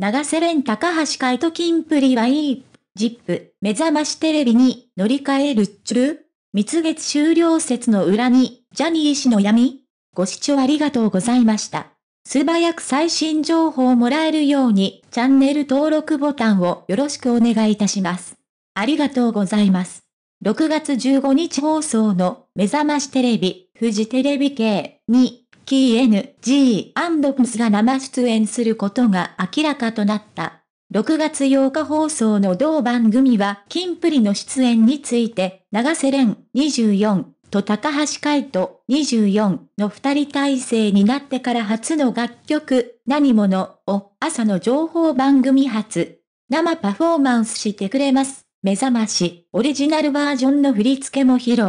長瀬廉高橋海と金プリはいい。ジップ、目覚ましテレビに乗り換えるっちゅる蜜月終了説の裏に、ジャニー氏の闇ご視聴ありがとうございました。素早く最新情報をもらえるように、チャンネル登録ボタンをよろしくお願いいたします。ありがとうございます。6月15日放送の目覚ましテレビ、富士テレビ系に KNG&PS が生出演することが明らかとなった。6月8日放送の同番組は、キンプリの出演について、長瀬廉24と高橋海人24の二人体制になってから初の楽曲、何者を朝の情報番組初、生パフォーマンスしてくれます。目覚まし、オリジナルバージョンの振り付けも披露。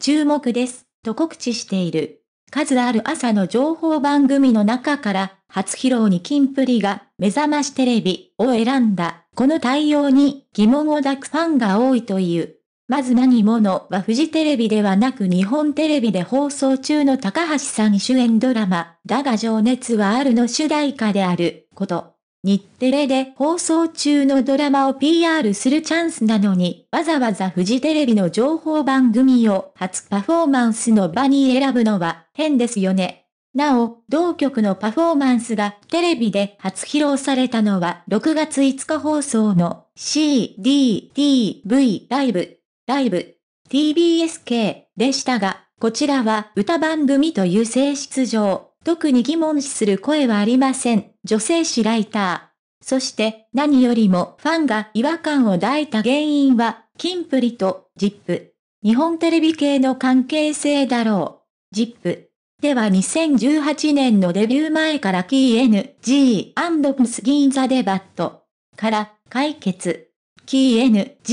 注目です、と告知している。数ある朝の情報番組の中から、初披露に金プリが、目覚ましテレビを選んだ、この対応に疑問を抱くファンが多いという。まず何者はフジテレビではなく日本テレビで放送中の高橋さん主演ドラマ、だが情熱はあるの主題歌であること。日テレで放送中のドラマを PR するチャンスなのに、わざわざフジテレビの情報番組を初パフォーマンスの場に選ぶのは変ですよね。なお、同局のパフォーマンスがテレビで初披露されたのは6月5日放送の CDTV ライブ、ライブ、TBSK でしたが、こちらは歌番組という性質上、特に疑問視する声はありません。女性誌ライター。そして何よりもファンが違和感を抱いた原因は、キンプリとジップ。日本テレビ系の関係性だろう。ジップ。では2018年のデビュー前から KNG& ムスギンザデバットから解決。KNG&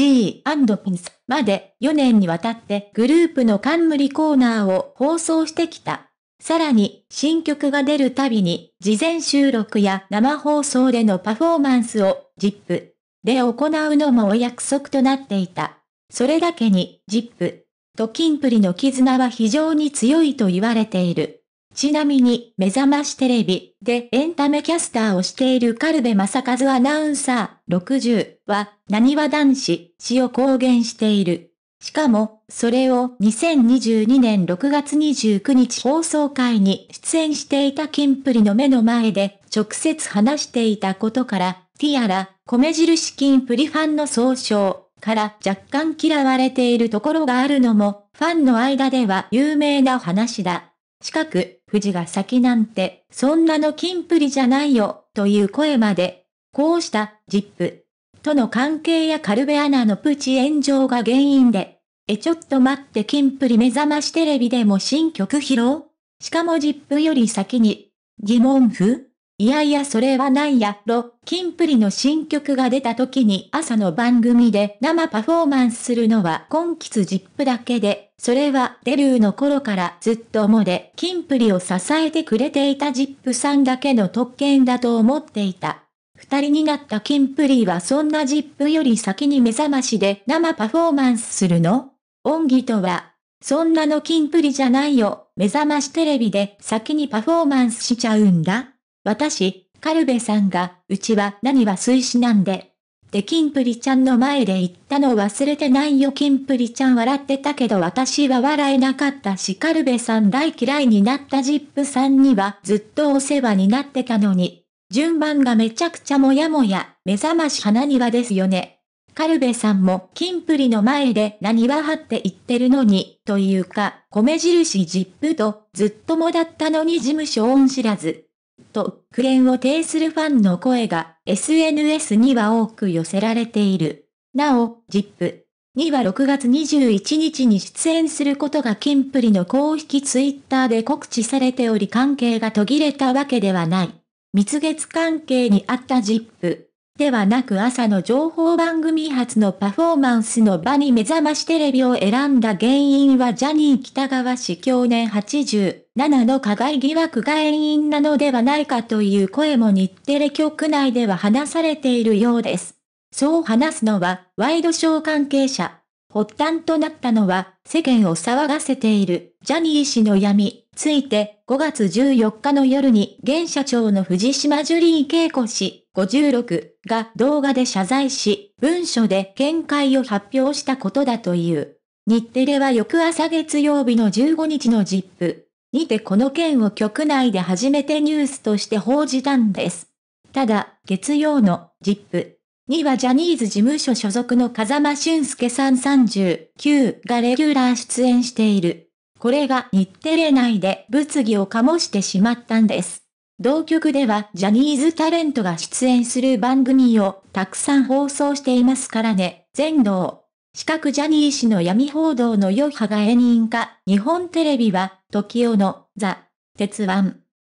ピンスまで4年にわたってグループの冠コーナーを放送してきた。さらに、新曲が出るたびに、事前収録や生放送でのパフォーマンスを、ZIP で行うのもお約束となっていた。それだけに、ZIP とキンプリの絆は非常に強いと言われている。ちなみに、目覚ましテレビでエンタメキャスターをしているカルベ正和アナウンサー60は、なにわ男子、詩を公言している。しかも、それを2022年6月29日放送会に出演していたキンプリの目の前で直接話していたことから、ティアラ、米印キンプリファンの総称から若干嫌われているところがあるのも、ファンの間では有名な話だ。近く、富士が先なんて、そんなのキンプリじゃないよ、という声まで。こうした、ジップ、との関係やカルベアナのプチ炎上が原因で。えちょっと待ってキンプリ目覚ましテレビでも新曲披露しかもジップより先に。疑問符いやいやそれはないやろ、キンプリの新曲が出た時に朝の番組で生パフォーマンスするのは今季ジップだけで、それはデビューの頃からずっともで、キンプリを支えてくれていたジップさんだけの特権だと思っていた。二人になったキンプリはそんなジップより先に目覚ましで生パフォーマンスするの恩義とは、そんなのキンプリじゃないよ、目覚ましテレビで先にパフォーマンスしちゃうんだ。私、カルベさんが、うちは何は推しなんで。でキンプリちゃんの前で言ったの忘れてないよキンプリちゃん笑ってたけど私は笑えなかったしカルベさん大嫌いになったジップさんにはずっとお世話になってたのに順番がめちゃくちゃもやもや、目覚まし花庭ですよね。カルベさんもキンプリの前で何は張って言ってるのに、というか、米印ジップとずっともだったのに事務所恩知らず。と、苦言を呈するファンの声が SNS には多く寄せられている。なお、ジップには6月21日に出演することがキンプリの公式ツイッターで告知されており関係が途切れたわけではない。蜜月関係にあったジップ。ではなく朝の情報番組初のパフォーマンスの場に目覚ましテレビを選んだ原因はジャニー北川氏去年87の加害疑惑が原因なのではないかという声も日テレ局内では話されているようです。そう話すのはワイドショー関係者。発端となったのは世間を騒がせているジャニー氏の闇。ついて5月14日の夜に現社長の藤島ジュリー恵子氏56が動画で謝罪し、文書で見解を発表したことだという。日テレは翌朝月曜日の15日の ZIP にてこの件を局内で初めてニュースとして報じたんです。ただ、月曜の ZIP にはジャニーズ事務所所属の風間俊介さん39がレギュラー出演している。これが日テレ内で物議を醸してしまったんです。同局ではジャニーズタレントが出演する番組をたくさん放送していますからね、全道。四角ジャニー氏の闇報道の余波が絵人化、日本テレビは、時代の、ザ、鉄腕、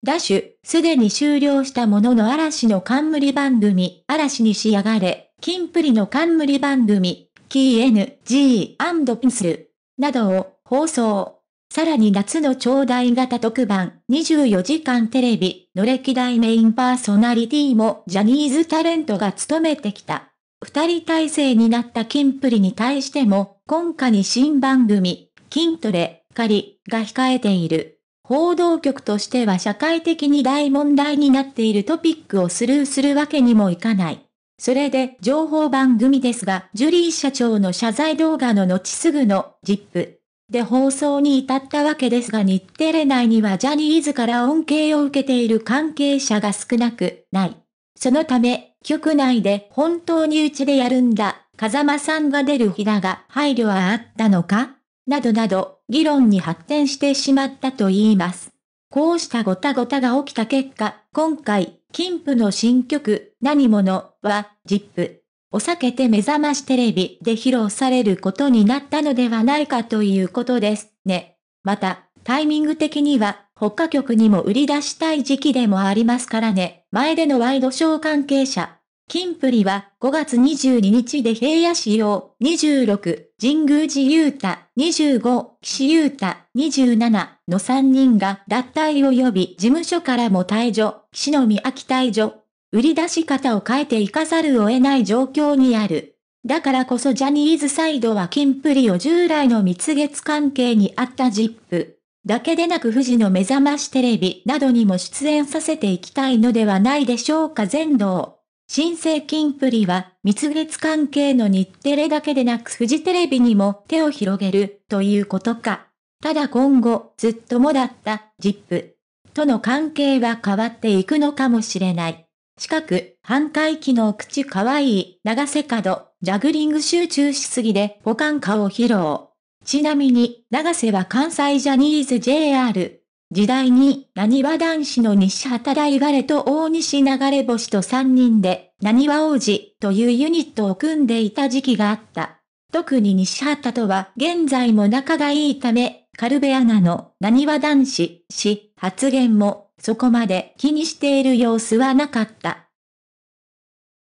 ダッシュ、すでに終了したものの嵐の冠番組、嵐に仕上がれ、金プリの冠番組、KNG& p i n s l などを放送。さらに夏の超大型特番24時間テレビの歴代メインパーソナリティもジャニーズタレントが務めてきた。二人体制になったキンプリに対しても、今夏に新番組、筋トレ、狩りが控えている。報道局としては社会的に大問題になっているトピックをスルーするわけにもいかない。それで情報番組ですが、ジュリー社長の謝罪動画の後すぐの、ジップ。で放送に至ったわけですが日テレ内にはジャニーズから恩恵を受けている関係者が少なくない。そのため、局内で本当にうちでやるんだ、風間さんが出る日だが配慮はあったのかなどなど、議論に発展してしまったと言います。こうしたごたごたが起きた結果、今回、金プの新曲、何者は、ジップお酒でて目覚ましテレビで披露されることになったのではないかということですね。また、タイミング的には、他局にも売り出したい時期でもありますからね。前でのワイドショー関係者、金プリは5月22日で平野市要26、神宮寺雄太25、岸雄太27の3人が脱退を呼び事務所からも退場、岸の宮秋退場、売り出し方を変えていかざるを得ない状況にある。だからこそジャニーズサイドは金プリを従来の蜜月関係にあったジップ。だけでなく富士の目覚ましテレビなどにも出演させていきたいのではないでしょうか全道。新生金プリは蜜月関係の日テレだけでなく富士テレビにも手を広げるということか。ただ今後ずっともだったジップとの関係は変わっていくのかもしれない。近く、半回帰の口かわいい、長瀬角、ジャグリング集中しすぎで、保管歌を披露。ちなみに、長瀬は関西ジャニーズ JR。時代に、何は男子の西畑大我と大西流れ星と3人で、何は王子というユニットを組んでいた時期があった。特に西畑とは現在も仲がいいため、カルベアナの何は男子、し、発言もそこまで気にしている様子はなかった。